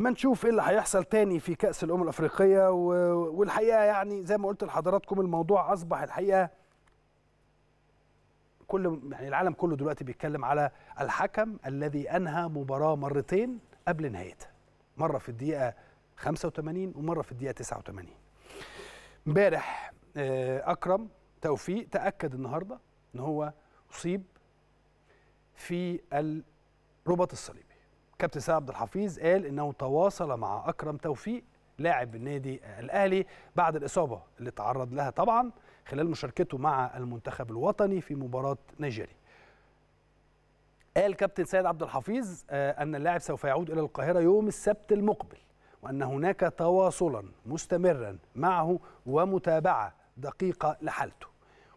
ما نشوف ايه اللي هيحصل تاني في كاس الامم الافريقيه والحقيقه يعني زي ما قلت لحضراتكم الموضوع اصبح الحقيقه كل يعني العالم كله دلوقتي بيتكلم على الحكم الذي انهى مباراه مرتين قبل نهايتها مره في الدقيقه 85 ومره في الدقيقه 89 امبارح آه، اكرم توفيق تاكد النهارده ان هو اصيب في رباط الصليب كابتن سيد عبد الحفيظ قال انه تواصل مع اكرم توفيق لاعب النادي الاهلي بعد الاصابه اللي تعرض لها طبعا خلال مشاركته مع المنتخب الوطني في مباراه نيجيريا. قال كابتن سيد عبد الحفيظ آه، ان اللاعب سوف يعود الى القاهره يوم السبت المقبل وان هناك تواصلا مستمرا معه ومتابعه دقيقه لحالته.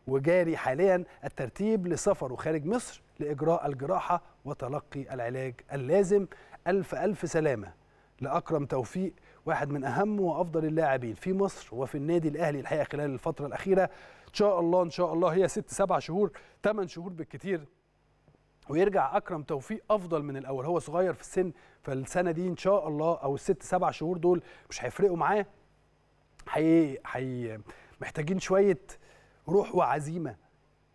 وجاري حاليا الترتيب لسفره خارج مصر لإجراء الجراحة وتلقي العلاج اللازم ألف ألف سلامة لأكرم توفيق واحد من أهم وأفضل اللاعبين في مصر وفي النادي الأهلي الحقيقة خلال الفترة الأخيرة إن شاء الله إن شاء الله هي ست سبع شهور ثمان شهور بالكتير ويرجع اكرم توفيق افضل من الاول هو صغير في السن فالسنه دي ان شاء الله او الست سبع شهور دول مش هيفرقوا معاه حي... حي محتاجين شويه روح وعزيمه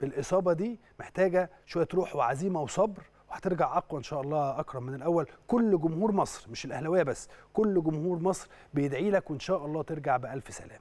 الاصابه دي محتاجه شويه روح وعزيمه وصبر وهترجع اقوى ان شاء الله اكرم من الاول كل جمهور مصر مش الاهلاويه بس كل جمهور مصر بيدعي لك وان شاء الله ترجع بالف سلامه